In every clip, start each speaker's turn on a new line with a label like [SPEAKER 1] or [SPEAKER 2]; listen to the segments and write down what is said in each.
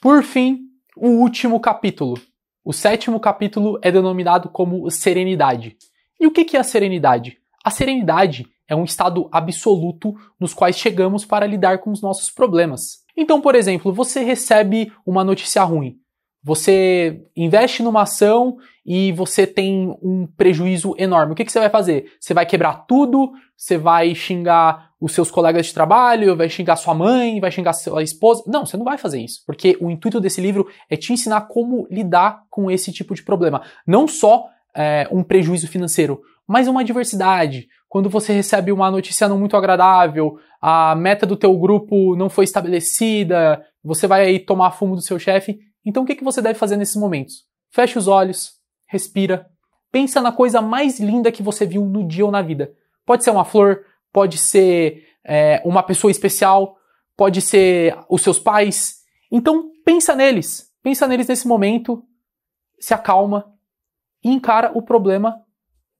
[SPEAKER 1] Por fim, o último capítulo. O sétimo capítulo é denominado como serenidade. E o que é a serenidade? A serenidade é um estado absoluto nos quais chegamos para lidar com os nossos problemas. Então, por exemplo, você recebe uma notícia ruim. Você investe numa ação e você tem um prejuízo enorme. O que, que, você vai fazer? Você vai quebrar tudo, você vai xingar os seus colegas de trabalho, vai xingar sua mãe, vai xingar sua esposa. Não, você não vai fazer isso, porque o intuito desse livro é te ensinar como lidar com esse tipo de problema. Não só é, um prejuízo financeiro, mas uma adversidade. Quando você recebe uma notícia não muito agradável, a meta do teu grupo não foi estabelecida, você vai aí tomar fumo do seu chefe então o que, que você deve fazer nesses momentos? Feche os olhos, respira, pensa na coisa mais linda que você viu no dia ou na vida. Pode ser uma flor, pode ser é, uma pessoa especial, pode ser os seus pais. Então pensa neles, pensa neles nesse momento, se acalma e encara o problema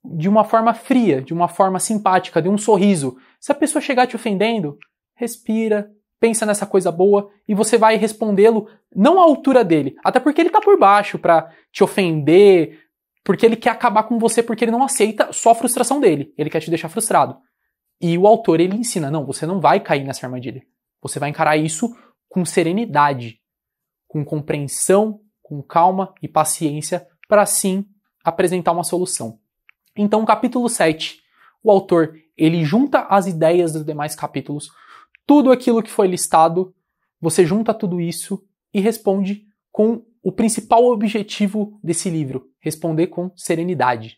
[SPEAKER 1] de uma forma fria, de uma forma simpática, de um sorriso. Se a pessoa chegar te ofendendo, respira, pensa nessa coisa boa e você vai respondê-lo não à altura dele, até porque ele tá por baixo para te ofender, porque ele quer acabar com você porque ele não aceita só a frustração dele, ele quer te deixar frustrado. E o autor ele ensina, não, você não vai cair nessa armadilha. Você vai encarar isso com serenidade, com compreensão, com calma e paciência para sim apresentar uma solução. Então, capítulo 7, o autor ele junta as ideias dos demais capítulos tudo aquilo que foi listado, você junta tudo isso e responde com o principal objetivo desse livro: responder com serenidade.